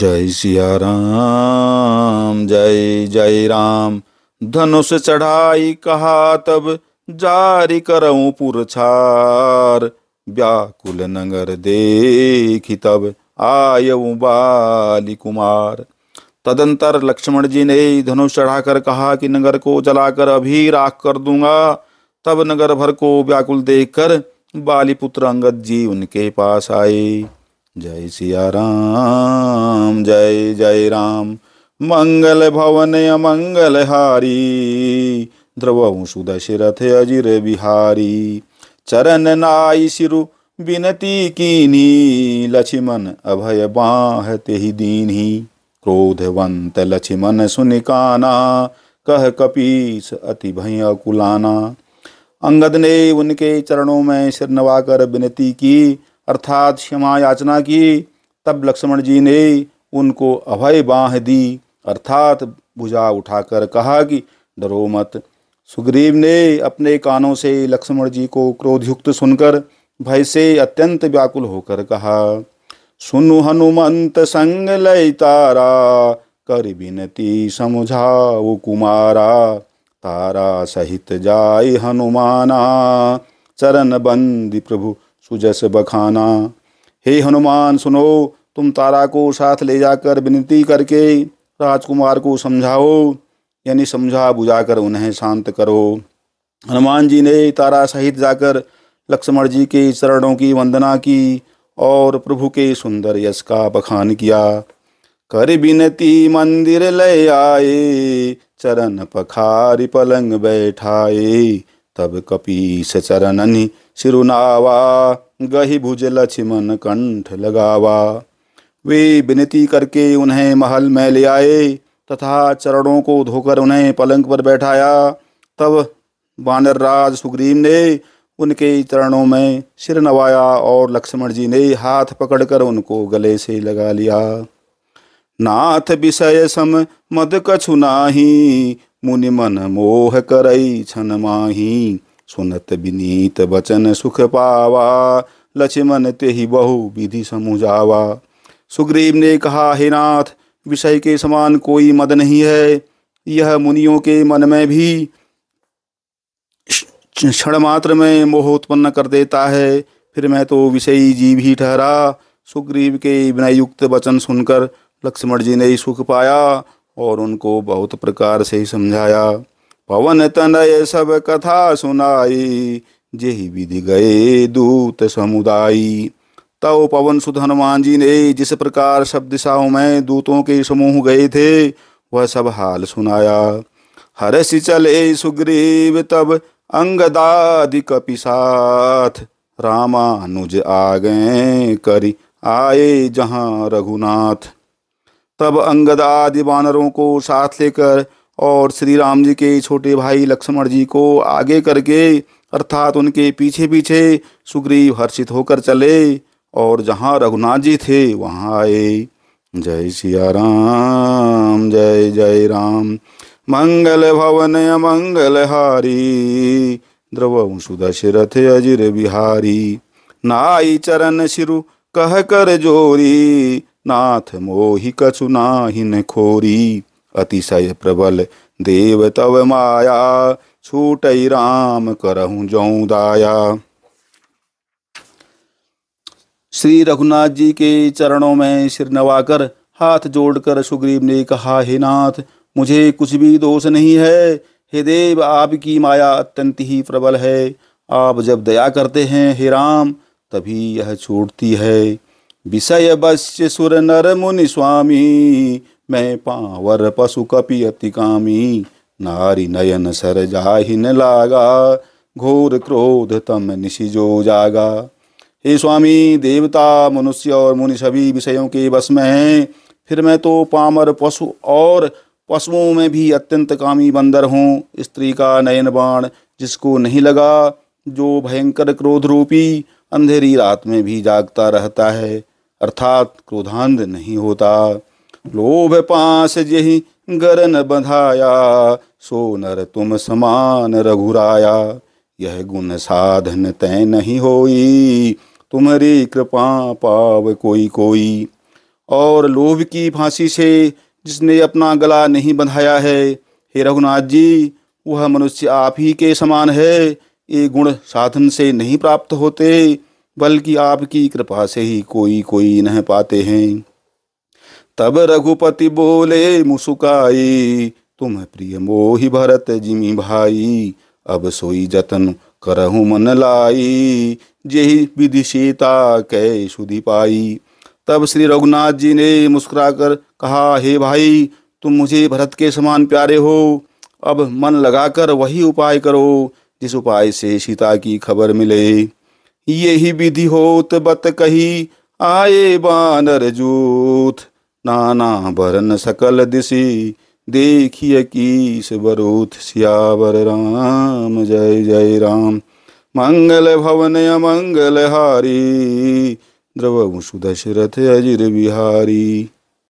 जय सिया राम जय जय राम धनुष चढ़ाई कहा तब जारी करऊँ पुरछार व्याकुल नगर देखी तब आयऊ बाली कुमार तदंतर लक्ष्मण जी ने धनुष चढ़ाकर कहा कि नगर को जलाकर अभी राख कर दूंगा तब नगर भर को व्याकुल देखकर पुत्र अंगद जी उनके पास आए जय सिया राम जय जय राम मंगल भवन अमंगल हारी ध्रुव सुदशरथ अजिर बिहारी चरण नाई सिरु बिनती कीनी लक्ष्मण अभय बाह तेहि दीनी क्रोधवंत लक्ष्मण सुनिकाना कह कपीस अति भय कुलाना अंगद ने उनके चरणों में सिर नवाकर विनती की अर्थात क्षमा याचना की तब लक्ष्मण जी ने उनको अभय बाँह दी अर्थात भुजा उठाकर कहा कि डरो मत सुग्रीव ने अपने कानों से लक्ष्मण जी को क्रोधयुक्त सुनकर भय से अत्यंत व्याकुल होकर कहा सुनु हनुमंत संग लय तारा कर विनती समझाओ कुमारा तारा सहित जाय हनुमाना चरण बंदी प्रभु सुजस बखाना हे हनुमान सुनो तुम तारा को साथ ले जाकर विनती करके राजकुमार को समझाओ यानी समझा बुझाकर उन्हें शांत करो हनुमान जी ने तारा सहित जाकर लक्ष्मण जी के चरणों की वंदना की और प्रभु के सुंदर यश का बखान किया कर विनती मंदिर ले आए चरण पखारी पलंग बैठाए तब कपी से सिरुनावा गही भुज लक्ष्मण कंठ लगावा वे विनती करके उन्हें महल में ले आए तथा चरणों को धोकर उन्हें पलंग पर बैठाया तब बानर राज सुग्रीव ने उनके चरणों में सिर नवाया और लक्ष्मण जी ने हाथ पकड़कर उनको गले से लगा लिया नाथ विषय सम मद कछु नाही मुनि मन मोह करई छन माही सुनत विनीत वचन सुख पावा लक्ष्मण तेहि बहु विधि समुझावा सुग्रीव ने कहा हे नाथ विषय के समान कोई मद नहीं है यह मुनियों के मन में भी क्षण मात्र में मोह उत्पन्न कर देता है फिर मैं तो विषयी जीव ही ठहरा सुग्रीव के विनयुक्त वचन सुनकर लक्ष्मण जी ने ही सुख पाया और उनको बहुत प्रकार से ही समझाया पवन तनय सब कथा सुनाई जेहि विधि गए दूत समुदायी तव पवन सुध हनुमान जी ने जिस प्रकार शब्द साहु में दूतों के समूह गए थे वह सब हाल सुनाया हरसि चले सुग्रीव तब अंगदादि कपि साथ रामानुज आ गए करी आए जहाँ रघुनाथ तब अंगद आदि वानरों को साथ लेकर और श्री राम जी के छोटे भाई लक्ष्मण जी को आगे करके अर्थात उनके पीछे पीछे सुग्रीव हर्षित होकर चले और जहाँ रघुनाथ जी थे वहाँ आए जय सिया राम जय जय राम मंगल भवन मंगल हारी द्रव सुदशरथ अजिर बिहारी नाई चरण शिरु कह कर जोरी नाथ मोहि कछु नाहिन खोरी अतिशय प्रबल देव तव माया छूट राम करहूँ जऊ दाया श्री रघुनाथ जी के चरणों में सिर नवाकर हाथ जोड़कर सुग्रीव ने कहा हे नाथ मुझे कुछ भी दोष नहीं है हे देव आपकी माया अत्यंत ही प्रबल है आप जब दया करते हैं हे राम तभी यह छूटती है विषय बस्य सुर नर मुनि स्वामी मैं पावर पशु कपि अति कामी नारी नयन सर जाहिन लागा घोर क्रोध तम निशि जो जागा हे स्वामी देवता मनुष्य और मुनि सभी विषयों के बस में हैं फिर मैं तो पामर पशु और पशुओं में भी अत्यंत कामी बंदर हूँ स्त्री का नयन बाण जिसको नहीं लगा जो भयंकर क्रोध रूपी अंधेरी रात में भी जागता रहता है अर्थात क्रोधांध नहीं होता लोभ पास यही गरन बंधाया सो नर तुम समान रघुराया यह गुण साधन तय नहीं होई तुम्हारी कृपा पाव कोई कोई और लोभ की फांसी से जिसने अपना गला नहीं बंधाया है हे रघुनाथ जी वह मनुष्य आप ही के समान है ये गुण साधन से नहीं प्राप्त होते बल्कि आपकी कृपा से ही कोई कोई नह पाते हैं तब रघुपति बोले मुसुकाई तुम प्रिय मोहि भरत जिमी भाई अब सोई जतन करहु मन लाई जेहि विधि सीता कै सुधि पाई तब श्री रघुनाथ जी ने मुस्कुरा कर कहा हे भाई तुम मुझे भरत के समान प्यारे हो अब मन लगाकर वही उपाय करो जिस उपाय से सीता की खबर मिले यही विधि होत बत कही आए बानर जूथ नाना बरन सकल दिशी देखिय कीस बरूथ सियावर राम जय जय राम मंगल भवन अमंगल हारी द्रव दशरथ अजिर बिहारी